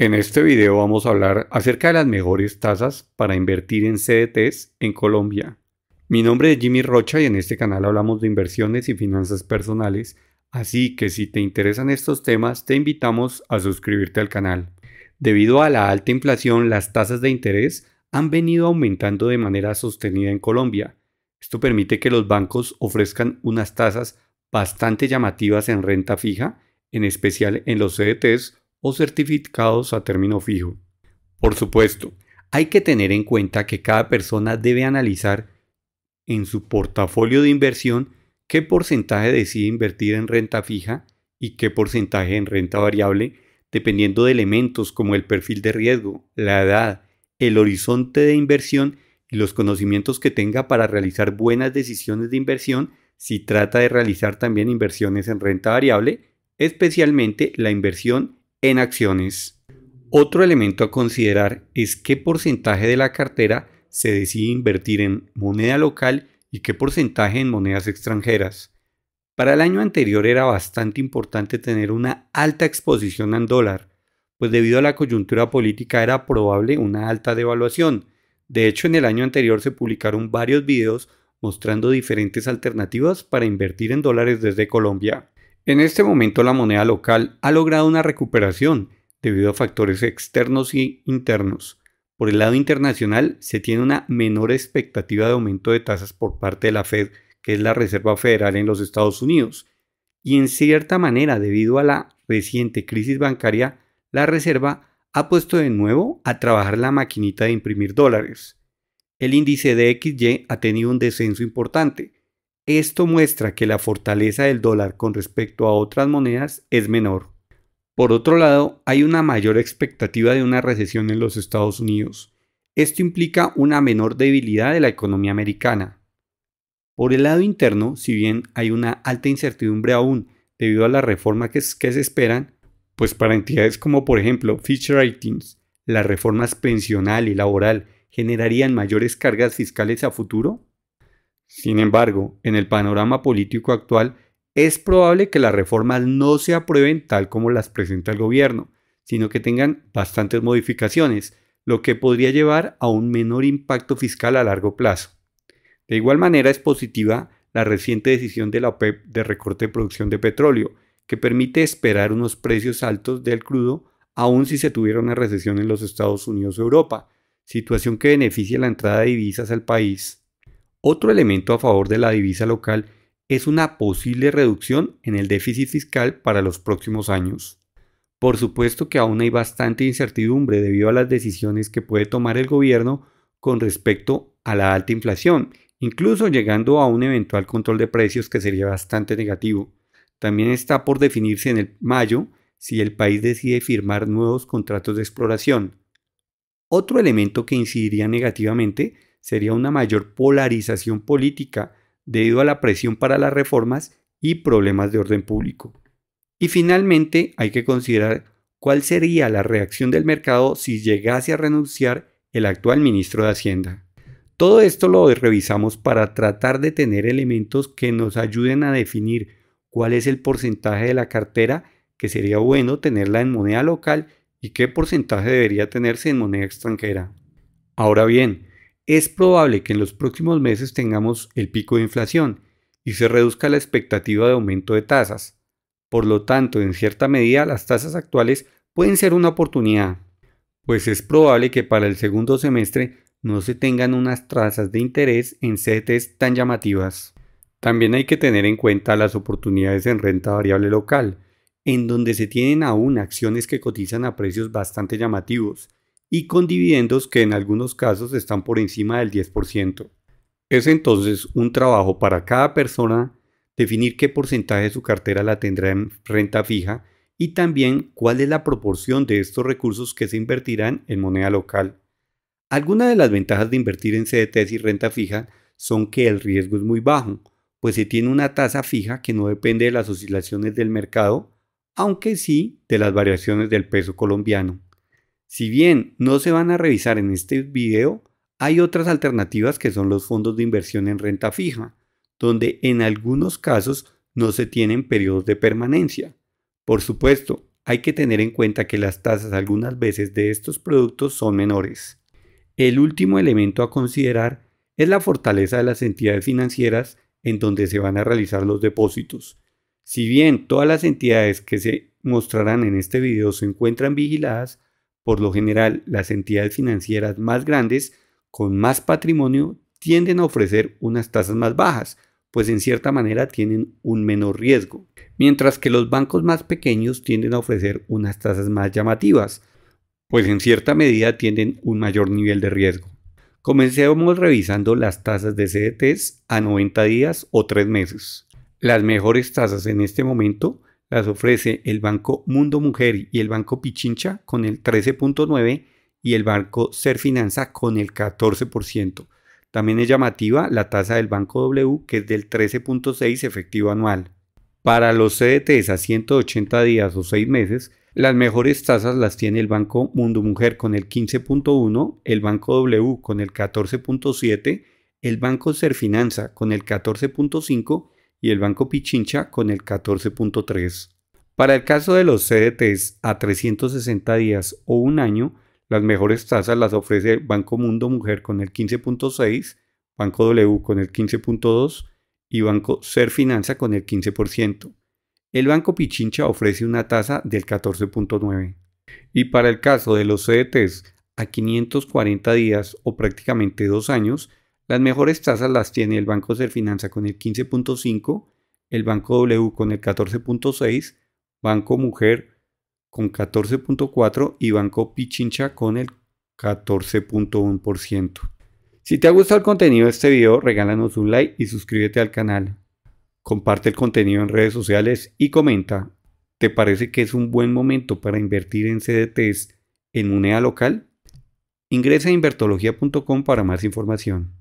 En este video vamos a hablar acerca de las mejores tasas para invertir en CDTs en Colombia. Mi nombre es Jimmy Rocha y en este canal hablamos de inversiones y finanzas personales, así que si te interesan estos temas te invitamos a suscribirte al canal. Debido a la alta inflación, las tasas de interés han venido aumentando de manera sostenida en Colombia. Esto permite que los bancos ofrezcan unas tasas bastante llamativas en renta fija, en especial en los CDTs o certificados a término fijo. Por supuesto, hay que tener en cuenta que cada persona debe analizar en su portafolio de inversión qué porcentaje decide invertir en renta fija y qué porcentaje en renta variable, dependiendo de elementos como el perfil de riesgo, la edad, el horizonte de inversión y los conocimientos que tenga para realizar buenas decisiones de inversión si trata de realizar también inversiones en renta variable, especialmente la inversión en acciones. Otro elemento a considerar es qué porcentaje de la cartera se decide invertir en moneda local y qué porcentaje en monedas extranjeras. Para el año anterior era bastante importante tener una alta exposición al dólar, pues debido a la coyuntura política era probable una alta devaluación. De hecho, en el año anterior se publicaron varios videos mostrando diferentes alternativas para invertir en dólares desde Colombia. En este momento la moneda local ha logrado una recuperación debido a factores externos y internos. Por el lado internacional, se tiene una menor expectativa de aumento de tasas por parte de la Fed, que es la Reserva Federal en los Estados Unidos. Y en cierta manera, debido a la reciente crisis bancaria, la Reserva ha puesto de nuevo a trabajar la maquinita de imprimir dólares. El índice de XY ha tenido un descenso importante, esto muestra que la fortaleza del dólar con respecto a otras monedas es menor. Por otro lado, hay una mayor expectativa de una recesión en los Estados Unidos. Esto implica una menor debilidad de la economía americana. Por el lado interno, si bien hay una alta incertidumbre aún debido a las reformas que, se esperan, pues para entidades como por ejemplo Fitch Ratings, las reformas pensional y laboral generarían mayores cargas fiscales a futuro, sin embargo, en el panorama político actual, es probable que las reformas no se aprueben tal como las presenta el gobierno, sino que tengan bastantes modificaciones, lo que podría llevar a un menor impacto fiscal a largo plazo. De igual manera es positiva la reciente decisión de la OPEP de recorte de producción de petróleo, que permite esperar unos precios altos del crudo aun si se tuviera una recesión en los Estados Unidos o Europa, situación que beneficia la entrada de divisas al país otro elemento a favor de la divisa local es una posible reducción en el déficit fiscal para los próximos años. Por supuesto que aún hay bastante incertidumbre debido a las decisiones que puede tomar el gobierno con respecto a la alta inflación, incluso llegando a un eventual control de precios que sería bastante negativo. También está por definirse en el mayo si el país decide firmar nuevos contratos de exploración. Otro elemento que incidiría negativamente sería una mayor polarización política debido a la presión para las reformas y problemas de orden público. Y finalmente hay que considerar cuál sería la reacción del mercado si llegase a renunciar el actual ministro de Hacienda. Todo esto lo revisamos para tratar de tener elementos que nos ayuden a definir cuál es el porcentaje de la cartera que sería bueno tenerla en moneda local y qué porcentaje debería tenerse en moneda extranjera. Ahora bien, es probable que en los próximos meses tengamos el pico de inflación y se reduzca la expectativa de aumento de tasas. Por lo tanto, en cierta medida, las tasas actuales pueden ser una oportunidad, pues es probable que para el segundo semestre no se tengan unas tasas de interés en CETES tan llamativas. También hay que tener en cuenta las oportunidades en renta variable local, en donde se tienen aún acciones que cotizan a precios bastante llamativos, y con dividendos que en algunos casos están por encima del 10%. Es entonces un trabajo para cada persona definir qué porcentaje de su cartera la tendrá en renta fija y también cuál es la proporción de estos recursos que se invertirán en moneda local. Algunas de las ventajas de invertir en CDTs y renta fija son que el riesgo es muy bajo, pues se tiene una tasa fija que no depende de las oscilaciones del mercado, aunque sí de las variaciones del peso colombiano. Si bien no se van a revisar en este video, hay otras alternativas que son los fondos de inversión en renta fija, donde en algunos casos no se tienen periodos de permanencia. Por supuesto, hay que tener en cuenta que las tasas algunas veces de estos productos son menores. El último elemento a considerar es la fortaleza de las entidades financieras en donde se van a realizar los depósitos. Si bien todas las entidades que se mostrarán en este video se encuentran vigiladas, por lo general, las entidades financieras más grandes, con más patrimonio, tienden a ofrecer unas tasas más bajas, pues en cierta manera tienen un menor riesgo, mientras que los bancos más pequeños tienden a ofrecer unas tasas más llamativas, pues en cierta medida tienen un mayor nivel de riesgo. Comencemos revisando las tasas de CDTs a 90 días o 3 meses. Las mejores tasas en este momento las ofrece el Banco Mundo Mujer y el Banco Pichincha con el 13.9% y el Banco Finanza con el 14%. También es llamativa la tasa del Banco W, que es del 13.6 efectivo anual. Para los CDTs a 180 días o 6 meses, las mejores tasas las tiene el Banco Mundo Mujer con el 15.1, el Banco W con el 14.7, el Banco Finanza con el 14.5 y el Banco Pichincha con el 14.3. Para el caso de los CDTs a 360 días o un año, las mejores tasas las ofrece Banco Mundo Mujer con el 15.6, Banco W con el 15.2 y Banco Ser Finanza con el 15%. El Banco Pichincha ofrece una tasa del 14.9. Y para el caso de los CDTs a 540 días o prácticamente dos años, las mejores tasas las tiene el Banco Serfinanza con el 15.5, el Banco W con el 14.6, Banco Mujer con 14.4 y Banco Pichincha con el 14.1%. Si te ha gustado el contenido de este video, regálanos un like y suscríbete al canal. Comparte el contenido en redes sociales y comenta. ¿Te parece que es un buen momento para invertir en CDTs en moneda local? Ingresa a invertología.com para más información.